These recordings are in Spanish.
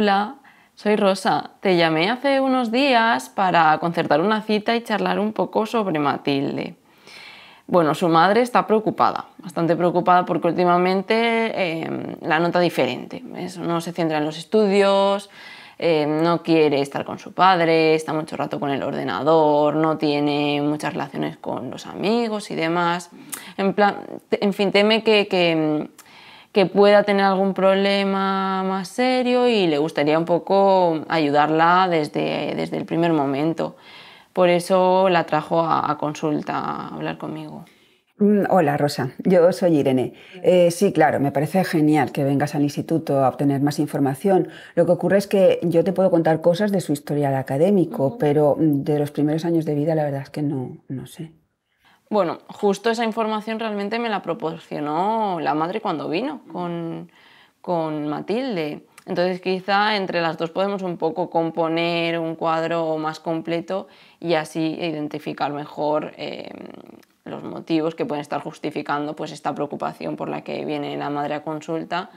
Hola, soy Rosa. Te llamé hace unos días para concertar una cita y charlar un poco sobre Matilde. Bueno, su madre está preocupada, bastante preocupada porque últimamente em, la nota diferente. no se centra en los estudios, em, no quiere estar con su padre, está mucho rato con el ordenador, no tiene muchas relaciones con los amigos y demás. En, en fin, teme que em, que pueda tener algún problema más serio y le gustaría un poco ayudarla desde, desde el primer momento. Por eso la trajo a, consulta, a hablar conmigo. Mm, hola Rosa, yo soy Irene. Eh, sí, claro, me parece genial que vengas al instituto a obtener más información. Lo que ocurre es que yo te puedo contar cosas de su historial académico, pero mm, de los primeros años de vida la verdad es que no, no sé. Bueno, justo esa información realmente me la proporcionó la madre cuando vino con, Matilde. Entonces quizá entre las dos podemos un poco componer un cuadro más completo y así identificar mejor eh, los motivos que pueden estar justificando pues, esta preocupación por la que viene la madre a consulta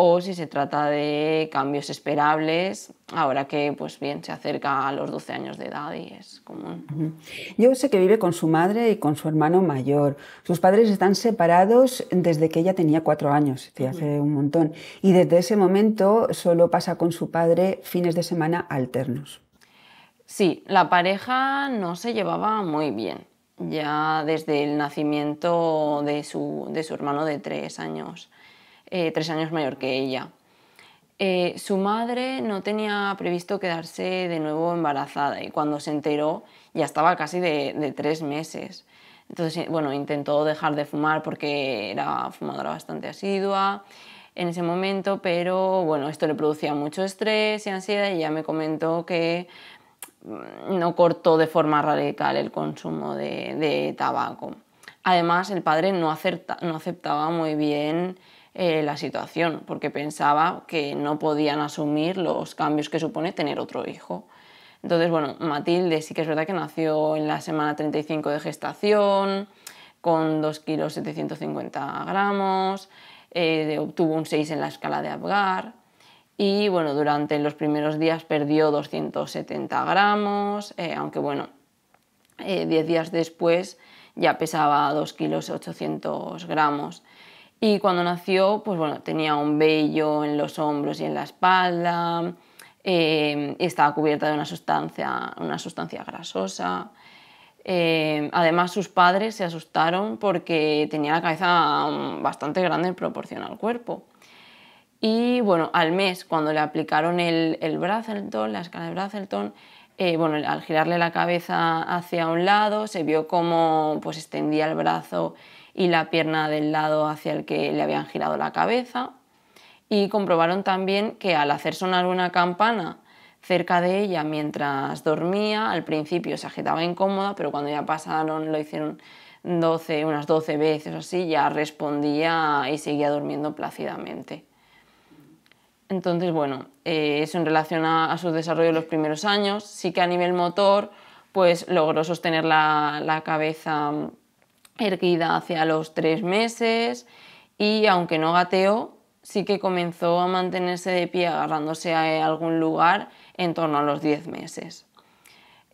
o si se trata de cambios esperables ahora que pues bien se acerca a los 12 años de edad y es común. Yo sé que vive con su madre y con su hermano mayor. Sus padres están separados desde que ella tenía cuatro años, hace un montón. Y desde ese momento solo pasa con su padre fines de semana alternos. Sí, la pareja no se llevaba muy bien, ya desde el nacimiento de su, de su hermano de tres años. Eh, tres años mayor que ella. Eh, su madre no tenía previsto quedarse de nuevo embarazada y cuando se enteró ya estaba casi de, tres meses. Entonces, eh, bueno, intentó dejar de fumar porque era fumadora bastante asidua en ese momento, pero bueno, esto le producía mucho estrés y ansiedad y ya me comentó que mm, no cortó de forma radical el consumo de, tabaco. Además, el padre no, no aceptaba muy bien eh, la situación, porque pensaba que no podían asumir los cambios que supone tener otro hijo. Entonces, bueno, Matilde sí que es verdad que nació en la semana 35 de gestación, con 2 kilos 750 gramos, eh, obtuvo un 6 en la escala de Abgar, y bueno, durante los primeros días perdió 270 gramos, eh, aunque bueno, 10 días después ya pesaba 2 kilos 800 gramos. Y cuando nació, pues tenía un vello en los hombros y en la espalda, em, estaba cubierta de una sustancia, una sustancia grasosa. Em, además, sus padres se asustaron porque tenía la cabeza mm, bastante grande en proporción al cuerpo. Y bueno, al mes, cuando le aplicaron el, Brazelton, la escala de Brazelton, eh, al girarle la cabeza hacia un lado, se vio cómo pues, extendía el brazo y la pierna del lado hacia el que le habían girado la cabeza. Y comprobaron también que al hacer sonar una campana cerca de ella mientras dormía, al principio se agitaba incómoda, pero cuando ya pasaron, lo hicieron unas 12 veces o así, ya respondía y seguía durmiendo plácidamente. Entonces, bueno, eh, eso en relación a, su desarrollo en los primeros años. Sí que a nivel motor, pues logró sostener la, la cabeza erguida hacia los tres meses y aunque no gateó, sí que comenzó a mantenerse de pie agarrándose a algún lugar en torno a los diez meses.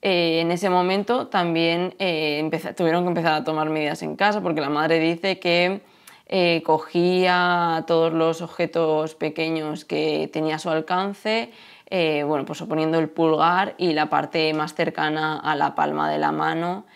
Eh, en ese momento también eh, tuvieron que empezar a tomar medidas en casa porque la madre dice que eh, cogía todos los objetos pequeños que tenía a su alcance, bueno, pues el pulgar y la parte más cercana a la palma de la mano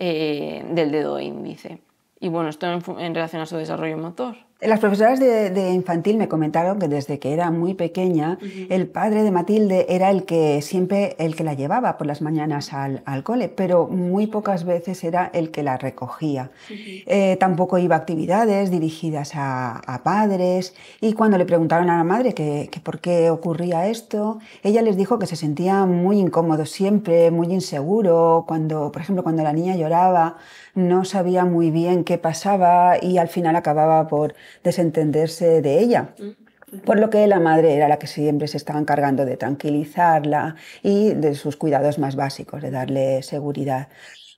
eh, del dedo índice. Y bueno, esto en, en relación a su desarrollo motor. Las profesoras de, infantil me comentaron que desde que era muy pequeña, el padre de Matilde era el que siempre el que la llevaba por las mañanas al, al cole, pero muy pocas veces era el que la recogía. Eh, tampoco iba a actividades dirigidas a, padres y cuando le preguntaron a la madre que, que, por qué ocurría esto, ella les dijo que se sentía muy incómodo siempre, muy inseguro, cuando, por ejemplo, cuando la niña lloraba, no sabía muy bien qué pasaba y al final acababa por desentenderse de ella. Por lo que la madre era la que siempre se estaba encargando de tranquilizarla y de sus cuidados más básicos, de darle seguridad.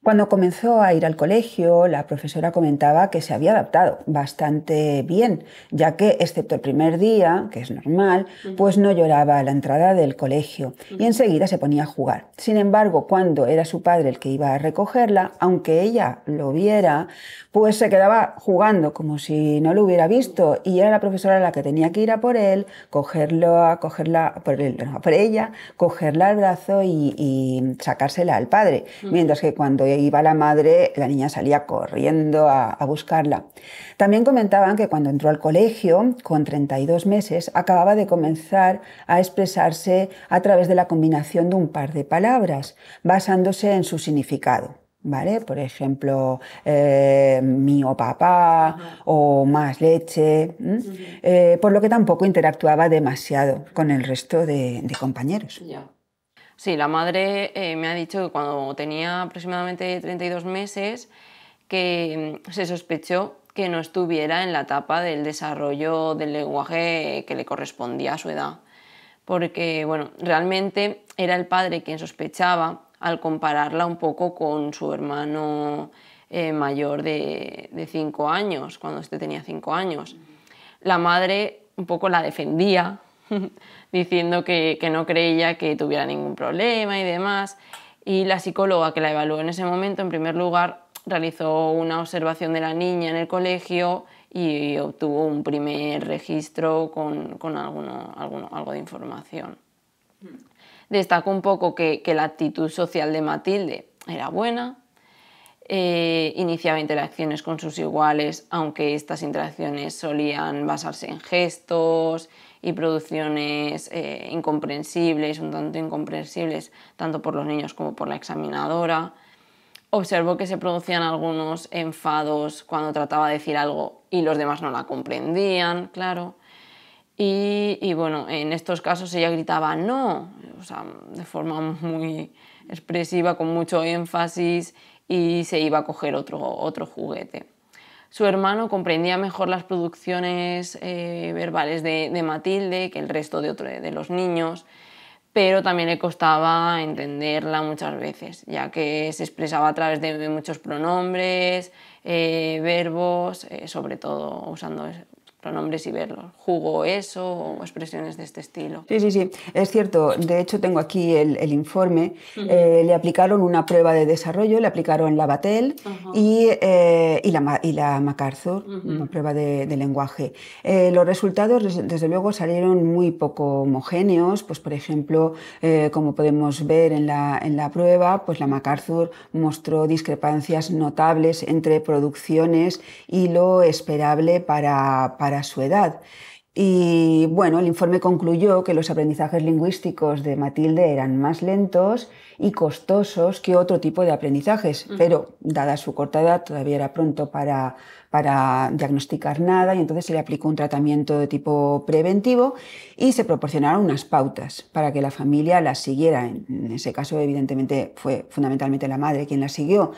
Cuando comenzó a ir al colegio, la profesora comentaba que se había adaptado bastante bien, ya que, excepto el primer día, que es normal, pues no lloraba a la entrada del colegio y enseguida se ponía a jugar. Sin embargo, cuando era su padre el que iba a recogerla, aunque ella lo viera, pues se quedaba jugando como si no lo hubiera visto y era la profesora la que tenía que ir a por él, cogerlo, a cogerla por, él, por ella, cogerla al brazo y, y sacársela al padre. Mientras que cuando iba la madre, la niña salía corriendo a, buscarla. También comentaban que cuando entró al colegio, con 32 meses, acababa de comenzar a expresarse a través de la combinación de un par de palabras, basándose en su significado. ¿Vale? Por ejemplo, eh, mío papá o más leche, eh, por lo que tampoco interactuaba demasiado con el resto de, compañeros. Sí, la madre eh, me ha dicho que cuando tenía aproximadamente 32 meses que mm, se sospechó que no estuviera en la etapa del desarrollo del lenguaje que le correspondía a su edad. Porque, bueno, realmente era el padre quien sospechaba al compararla un poco con su hermano eh, mayor de 5 años, cuando este tenía 5 años. La madre un poco la defendía diciendo que, no creía que tuviera ningún problema y demás. Y la psicóloga que la evaluó en ese momento, en primer lugar, realizó una observación de la niña en el colegio y obtuvo un primer registro con, algo de información. Destacó un poco que, la actitud social de Matilde era buena, eh, iniciaba interacciones con sus iguales, aunque estas interacciones solían basarse en gestos y producciones eh, incomprensibles, un tanto incomprensibles, tanto por los niños como por la examinadora. Observó que se producían algunos enfados cuando trataba de decir algo y los demás no la comprendían, claro. Y, bueno, en estos casos ella gritaba no, o sea, de forma muy expresiva, con mucho énfasis, y se iba a coger otro, otro juguete. Su hermano comprendía mejor las producciones eh, verbales de, Matilde que el resto de, de los niños, pero también le costaba entenderla muchas veces, ya que se expresaba a través de muchos pronombres, eh, verbos, eh, sobre todo usando pronombres y verlos. Jugo eso expresiones de este estilo. Sí, sí, sí. Es cierto. De hecho, tengo aquí el, informe. Eh, le aplicaron una prueba de desarrollo, le aplicaron la Batel eh, y, la, y, la, MacArthur, una prueba de, lenguaje. Eh, los resultados, desde luego, salieron muy poco homogéneos. Pues, por ejemplo, como podemos ver en la, prueba, pues la MacArthur mostró discrepancias notables entre producciones y lo esperable para su edad. Y bueno, el informe concluyó que los aprendizajes lingüísticos de Matilde eran más lentos y costosos que otro tipo de aprendizajes, pero dada su corta edad todavía era pronto para, para diagnosticar nada y entonces se le aplicó un tratamiento de tipo preventivo y se proporcionaron unas pautas para que la familia las siguiera. En ese caso, evidentemente, fue fundamentalmente la madre quien las siguió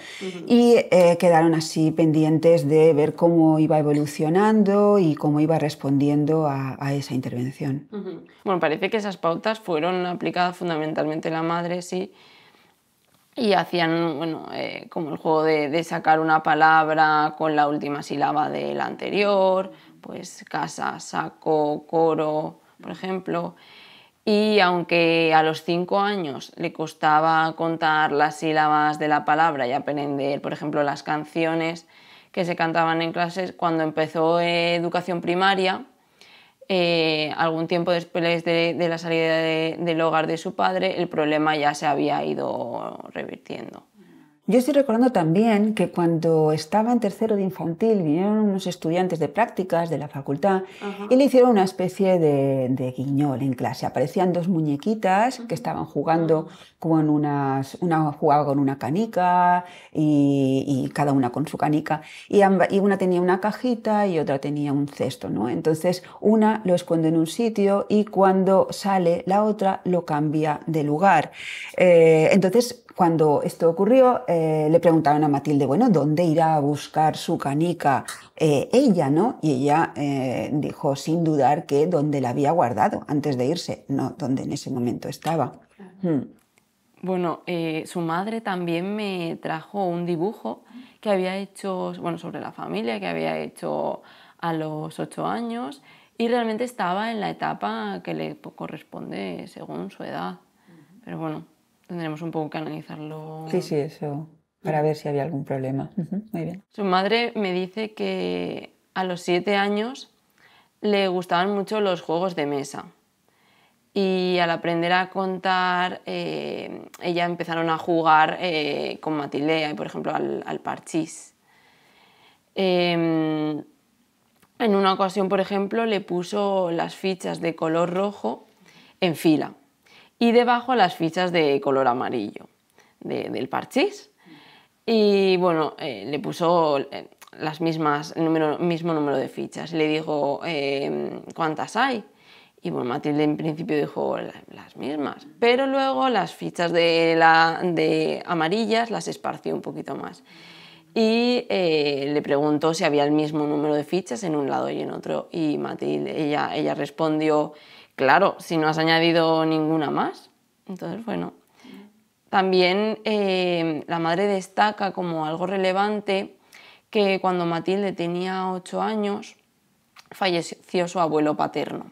y eh, quedaron así pendientes de ver cómo iba evolucionando y cómo iba respondiendo a, esa intervención. Bueno, parece que esas pautas fueron aplicadas fundamentalmente la madre, sí y hacían eh, como el juego de, sacar una palabra con la última sílaba de la anterior, pues casa, saco, coro, por ejemplo. Y aunque a los cinco años le costaba contar las sílabas de la palabra y aprender, por ejemplo, las canciones que se cantaban en clases, cuando empezó educación primaria, eh, algún tiempo después de, la salida del hogar de su padre, el problema ya se había ido revirtiendo. Yo estoy recordando también que cuando estaba en tercero de infantil vinieron unos estudiantes de prácticas de la facultad y le hicieron una especie de, de, guiñol en clase. Aparecían dos muñequitas que estaban jugando con unas, una jugaba con una canica y, cada una con su canica y, y, una tenía una cajita y otra tenía un cesto, ¿no? Entonces una lo esconde en un sitio y cuando sale la otra lo cambia de lugar. Eh, entonces cuando esto ocurrió, eh, le preguntaron a Matilde, bueno, ¿dónde irá a buscar su canica eh, ella, no? Y ella eh, dijo sin dudar que donde la había guardado antes de irse, no donde en ese momento estaba. Hmm. Bueno, su madre también me trajo un dibujo que había hecho, bueno, sobre la familia que había hecho a los ocho años y realmente estaba en la etapa que le corresponde según su edad. Pero bueno, tendremos un poco que analizarlo. Sí, sí, eso, para ver si había algún problema. muy bien. Su madre me dice que a los siete años le gustaban mucho los juegos de mesa. Y al aprender a contar, eh, ella empezaron a jugar eh, con Matilea, por ejemplo, al, al parchís. Em, en una ocasión, por ejemplo, le puso las fichas de color rojo en fila y debajo las fichas de color amarillo del parchís. Y bueno, eh, le puso eh, las mismas, número, mismo número de fichas. Le dijo, em, ¿cuántas hay? Y bueno, Matilde en principio dijo las mismas, pero luego las fichas de, la, de amarillas las esparció un poquito más. Y eh, le preguntó si había el mismo número de fichas en un lado y en otro. Y Matilde, ella, ella respondió Claro, si no has añadido ninguna más. Entonces, bueno. También eh, la madre destaca como algo relevante que cuando Matilde tenía 8 años falleció su abuelo paterno,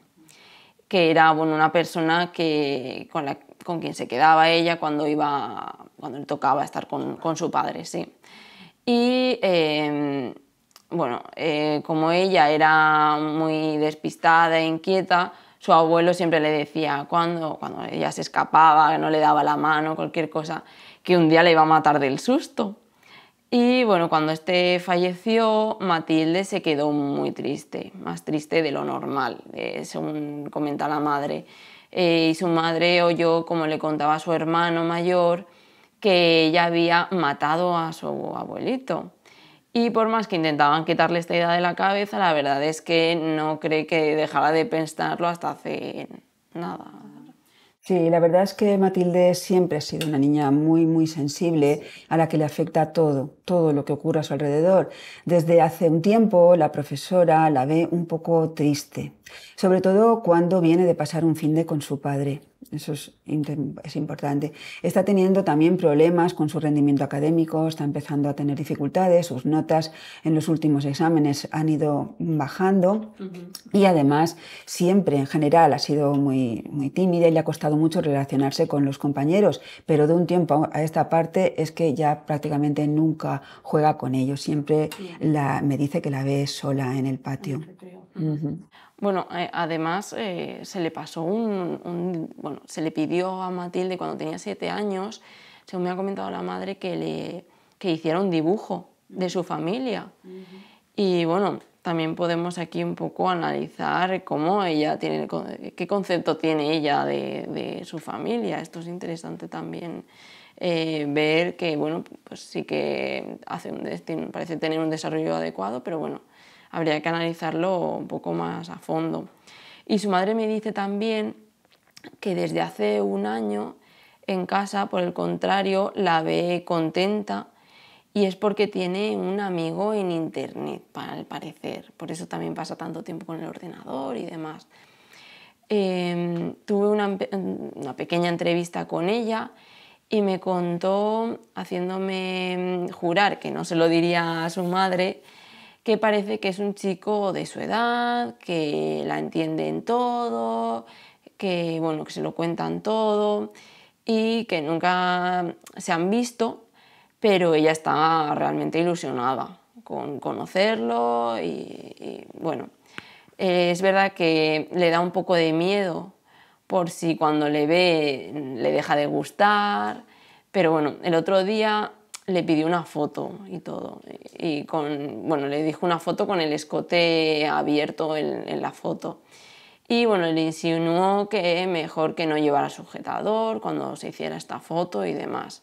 que era bueno, una persona con, quien se quedaba ella cuando, iba, cuando le tocaba estar con, su padre. Sí. Y em, bueno, eh, como ella era muy despistada e inquieta, su abuelo siempre le decía cuando, cuando ella se escapaba, que no le daba la mano, cualquier cosa, que un día le iba a matar del susto. Y bueno, cuando este falleció, Matilde se quedó muy triste, más triste de lo normal, eh, según comenta la madre. Eh, y su madre oyó, como le contaba a su hermano mayor, que ella había matado a su abuelito. Y por más que intentaban quitarle esta idea de la cabeza, la verdad es que no cree que dejara de pensarlo hasta hace nada. Sí, la verdad es que Matilde siempre ha sido una niña muy, muy sensible a la que le afecta todo, todo lo que ocurre a su alrededor. Desde hace un tiempo la profesora la ve un poco triste, sobre todo cuando viene de pasar un fin de con su padre. Eso es, es, importante. Está teniendo también problemas con su rendimiento académico, está empezando a tener dificultades, sus notas en los últimos exámenes han ido bajando y además siempre en general ha sido muy, muy tímida y le ha costado mucho relacionarse con los compañeros, pero de un tiempo a esta parte es que ya prácticamente nunca juega con ellos, siempre la, me dice que la ve sola en el patio. Bueno, eh, además eh, se le pasó un, Bueno, se le pidió a Matilde cuando tenía siete años, según me ha comentado la madre, que, le, que hiciera un dibujo de su familia. Y bueno, también podemos aquí un poco analizar cómo ella tiene, qué concepto tiene ella de, su familia. Esto es interesante también eh, ver que, bueno, pues sí que hace un parece tener un desarrollo adecuado, pero bueno, habría que analizarlo un poco más a fondo. Y su madre me dice también que desde hace un año en casa, por el contrario, la ve contenta y es porque tiene un amigo en internet, al parecer. Por eso también pasa tanto tiempo con el ordenador y demás. Em, tuve una pequeña entrevista con ella y me contó, haciéndome jurar que no se lo diría a su madre, que parece que es un chico de su edad, que la entiende en todo, que, bueno, que se lo cuentan todo y que nunca se han visto, pero ella está realmente ilusionada con conocerlo y, y bueno, es verdad que le da un poco de miedo por si cuando le ve le deja de gustar, pero bueno, el otro día le pidió una foto y todo. Y con, bueno, le dijo una foto con el escote abierto en, la foto. Y bueno, le insinuó que mejor que no llevara sujetador cuando se hiciera esta foto y demás.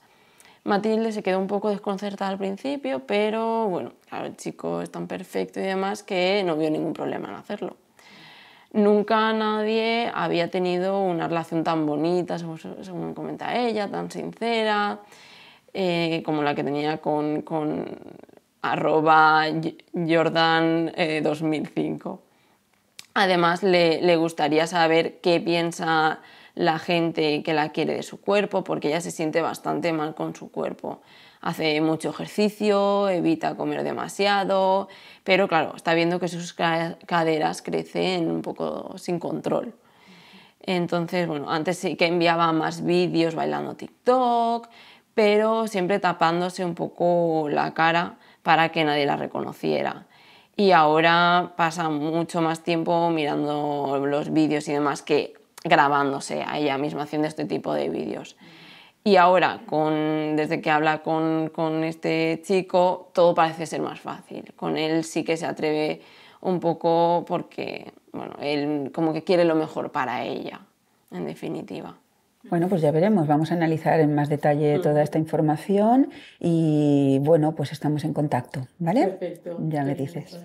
Matilde se quedó un poco desconcertada al principio, pero bueno, claro, el chico es tan perfecto y demás que no vio ningún problema en hacerlo. Nunca nadie había tenido una relación tan bonita, según, según comenta ella, tan sincera, eh, como la que tenía con, arroba Jordan 2005. Eh, Además, le, le, gustaría saber qué piensa la gente que la quiere de su cuerpo, porque ella se siente bastante mal con su cuerpo. Hace mucho ejercicio, evita comer demasiado, pero claro, está viendo que sus caderas crecen un poco sin control. Entonces, bueno, antes sí que enviaba más vídeos bailando TikTok, pero siempre tapándose un poco la cara para que nadie la reconociera. Y ahora pasa mucho más tiempo mirando los vídeos y demás que grabándose a ella misma haciendo este tipo de vídeos. Y ahora, con, desde que habla con, con, este chico, todo parece ser más fácil. Con él sí que se atreve un poco porque, bueno, él como que quiere lo mejor para ella, en definitiva. Bueno, pues ya veremos. Vamos a analizar en más detalle mm. toda esta información y bueno, pues estamos en contacto, ¿vale? Perfecto. Ya me dices.